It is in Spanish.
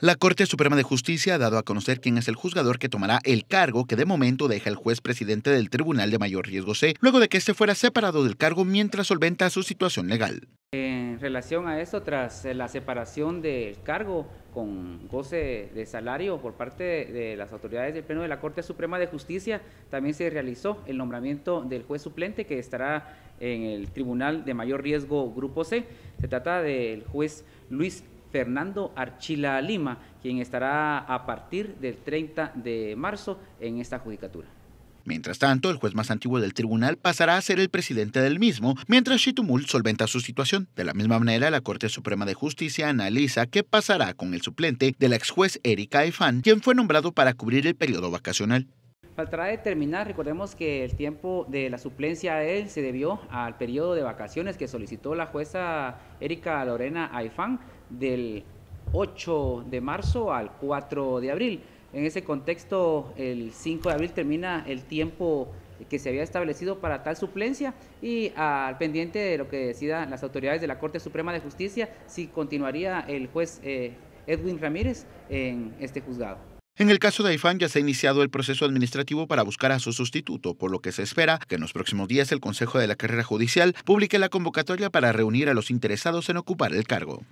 La Corte Suprema de Justicia ha dado a conocer quién es el juzgador que tomará el cargo que de momento deja el juez presidente del Tribunal de Mayor Riesgo C, luego de que este fuera separado del cargo mientras solventa su situación legal. En relación a eso, tras la separación del cargo con goce de salario por parte de las autoridades del Pleno de la Corte Suprema de Justicia, también se realizó el nombramiento del juez suplente que estará en el Tribunal de Mayor Riesgo Grupo C. Se trata del juez Luis Fernando Archila Lima, quien estará a partir del 30 de marzo en esta judicatura. Mientras tanto, el juez más antiguo del tribunal pasará a ser el presidente del mismo, mientras Shitumul solventa su situación. De la misma manera, la Corte Suprema de Justicia analiza qué pasará con el suplente del ex juez Erika Efan, quien fue nombrado para cubrir el periodo vacacional. Faltará terminar, recordemos que el tiempo de la suplencia a él se debió al periodo de vacaciones que solicitó la jueza Erika Lorena Aifán del 8 de marzo al 4 de abril. En ese contexto, el 5 de abril termina el tiempo que se había establecido para tal suplencia y al pendiente de lo que decidan las autoridades de la Corte Suprema de Justicia si continuaría el juez eh, Edwin Ramírez en este juzgado. En el caso de Aifán ya se ha iniciado el proceso administrativo para buscar a su sustituto, por lo que se espera que en los próximos días el Consejo de la Carrera Judicial publique la convocatoria para reunir a los interesados en ocupar el cargo.